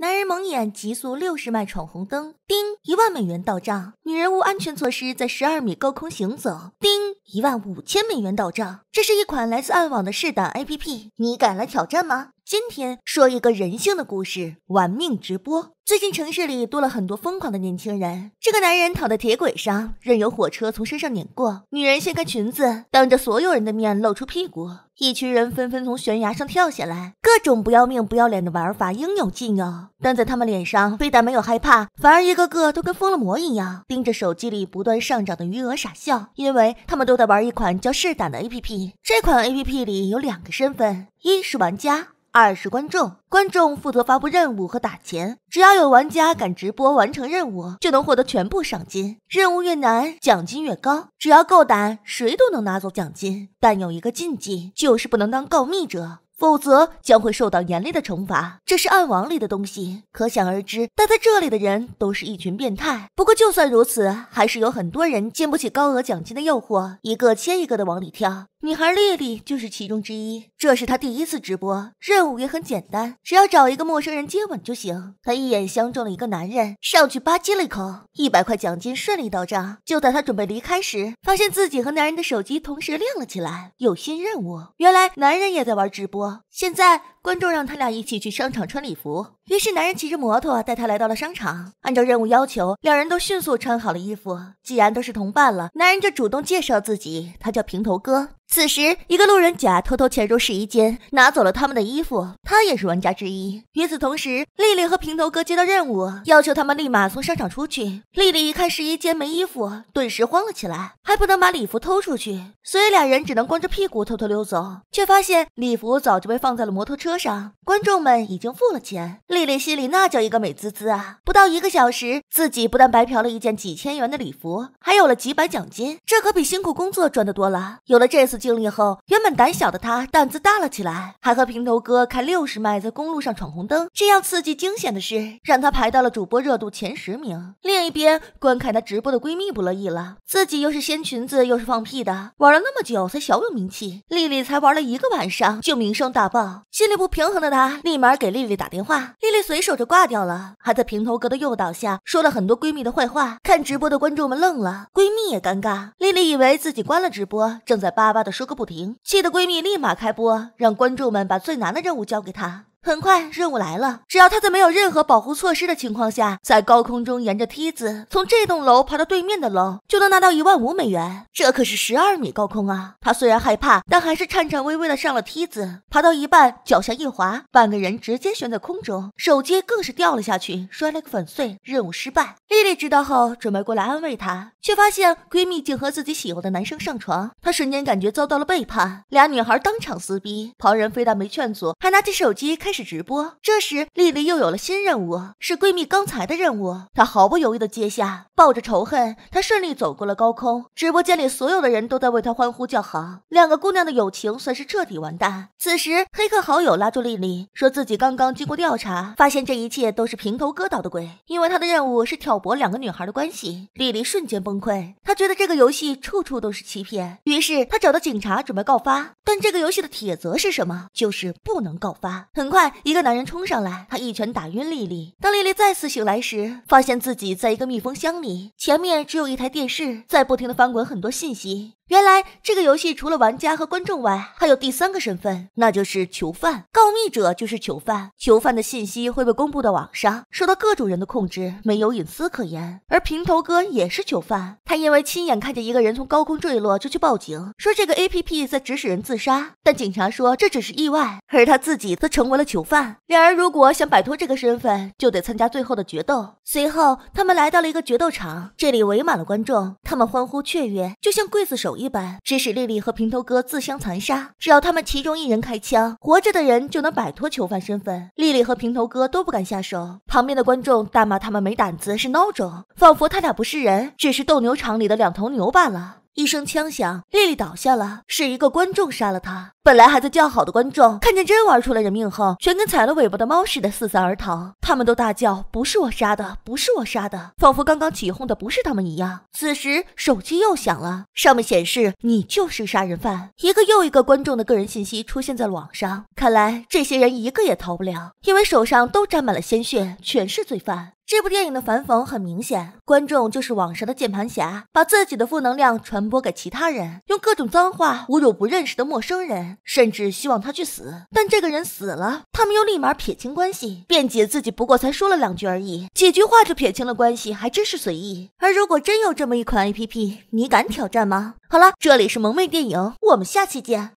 那人蒙眼极速六十迈闯红灯，叮一万美元到账。女人无安全措施在十二米高空行走，叮一万五千美元到账。这是一款来自暗网的试胆 APP，你敢来挑战吗？今天说一个人性的故事：玩命直播。最近城市里多了很多疯狂的年轻人。这个男人躺在铁轨上，任由火车从身上碾过。女人掀开裙子，当着所有人的面露出屁股。一群人纷纷从悬崖上跳下来，各种不要命不要脸的玩法应有尽有。但在他们脸上，非但没有害怕，反而一个个都跟疯了魔一样，盯着手机里不断上涨的余额傻笑，因为他们都在玩一款叫“试胆”的 APP。这款 APP 里有两个身份，一是玩家，二是观众。观众负责发布任务和打钱，只要有玩家敢直播完成任务，就能获得全部赏金。任务越难，奖金越高。只要够胆，谁都能拿走奖金。但有一个禁忌，就是不能当告密者。否则将会受到严厉的惩罚。这是暗网里的东西，可想而知，待在这里的人都是一群变态。不过，就算如此，还是有很多人经不起高额奖金的诱惑，一个接一个的往里跳。女孩丽丽就是其中之一。这是她第一次直播，任务也很简单，只要找一个陌生人接吻就行。她一眼相中了一个男人，上去吧唧了一口，一百块奖金顺利到账。就在她准备离开时，发现自己和男人的手机同时亮了起来，有新任务。原来男人也在玩直播，现在。观众让他俩一起去商场穿礼服，于是男人骑着摩托带他来到了商场。按照任务要求，两人都迅速穿好了衣服。既然都是同伴了，男人就主动介绍自己，他叫平头哥。此时，一个路人甲偷偷潜入试衣间，拿走了他们的衣服。他也是玩家之一。与此同时，丽丽和平头哥接到任务，要求他们立马从商场出去。丽丽一看试衣间没衣服，顿时慌了起来，还不能把礼服偷出去，所以俩人只能光着屁股偷偷溜走，却发现礼服早就被放在了摩托车。上观众们已经付了钱，丽丽心里那叫一个美滋滋啊！不到一个小时，自己不但白嫖了一件几千元的礼服，还有了几百奖金，这可比辛苦工作赚的多了。有了这次经历后，原本胆小的她胆子大了起来，还和平头哥开六十迈在公路上闯红灯，这样刺激惊险的事让她排到了主播热度前十名。另一边观看她直播的闺蜜不乐意了，自己又是掀裙子又是放屁的，玩了那么久才小有名气，丽丽才玩了一个晚上就名声大爆，心里。不平衡的她立马给丽丽打电话，丽丽随手就挂掉了，还在平头哥的诱导下说了很多闺蜜的坏话。看直播的观众们愣了，闺蜜也尴尬。丽丽以为自己关了直播，正在叭叭的说个不停，气的闺蜜立马开播，让观众们把最难的任务交给她。很快任务来了，只要他在没有任何保护措施的情况下，在高空中沿着梯子从这栋楼爬到对面的楼，就能拿到一万五美元。这可是十二米高空啊！他虽然害怕，但还是颤颤巍巍的上了梯子。爬到一半，脚下一滑，半个人直接悬在空中，手机更是掉了下去，摔了个粉碎。任务失败。丽丽知道后，准备过来安慰她，却发现闺蜜竟和自己喜欢的男生上床，她瞬间感觉遭到了背叛。俩女孩当场撕逼，旁人非但没劝阻，还拿起手机开。开始直播，这时丽丽又有了新任务，是闺蜜刚才的任务，她毫不犹豫的接下，抱着仇恨，她顺利走过了高空。直播间里所有的人都在为她欢呼叫好，两个姑娘的友情算是彻底完蛋。此时，黑客好友拉住丽丽，说自己刚刚经过调查，发现这一切都是平头哥捣的鬼，因为他的任务是挑拨两个女孩的关系。丽丽瞬间崩溃，她觉得这个游戏处处都是欺骗，于是她找到警察准备告发，但这个游戏的铁则是什么？就是不能告发。很快。一个男人冲上来，他一拳打晕丽丽。当丽丽再次醒来时，发现自己在一个密封箱里，前面只有一台电视在不停的翻滚很多信息。原来这个游戏除了玩家和观众外，还有第三个身份，那就是囚犯。告密者就是囚犯，囚犯的信息会被公布到网上，受到各种人的控制，没有隐私可言。而平头哥也是囚犯，他因为亲眼看见一个人从高空坠落，就去报警，说这个 A P P 在指使人自杀。但警察说这只是意外，而他自己则成为了囚犯。两人如果想摆脱这个身份，就得参加最后的决斗。随后，他们来到了一个决斗场，这里围满了观众，他们欢呼雀跃，就像刽子手。一般指使丽丽和平头哥自相残杀，只要他们其中一人开枪，活着的人就能摆脱囚犯身份。丽丽和平头哥都不敢下手，旁边的观众大骂他们没胆子，是孬种，仿佛他俩不是人，只是斗牛场里的两头牛罢了。一声枪响，丽丽倒下了。是一个观众杀了她。本来还在叫好的观众，看见真玩出了人命后，全跟踩了尾巴的猫似的四散而逃。他们都大叫：“不是我杀的，不是我杀的！”仿佛刚刚起哄的不是他们一样。此时手机又响了，上面显示：“你就是杀人犯。”一个又一个观众的个人信息出现在了网上，看来这些人一个也逃不了，因为手上都沾满了鲜血，全是罪犯。这部电影的反讽很明显，观众就是网上的键盘侠，把自己的负能量传播给其他人，用各种脏话侮辱不认识的陌生人，甚至希望他去死。但这个人死了，他们又立马撇清关系，辩解自己不过才说了两句而已，几句话就撇清了关系，还真是随意。而如果真有这么一款 APP，你敢挑战吗？好了，这里是萌妹电影，我们下期见。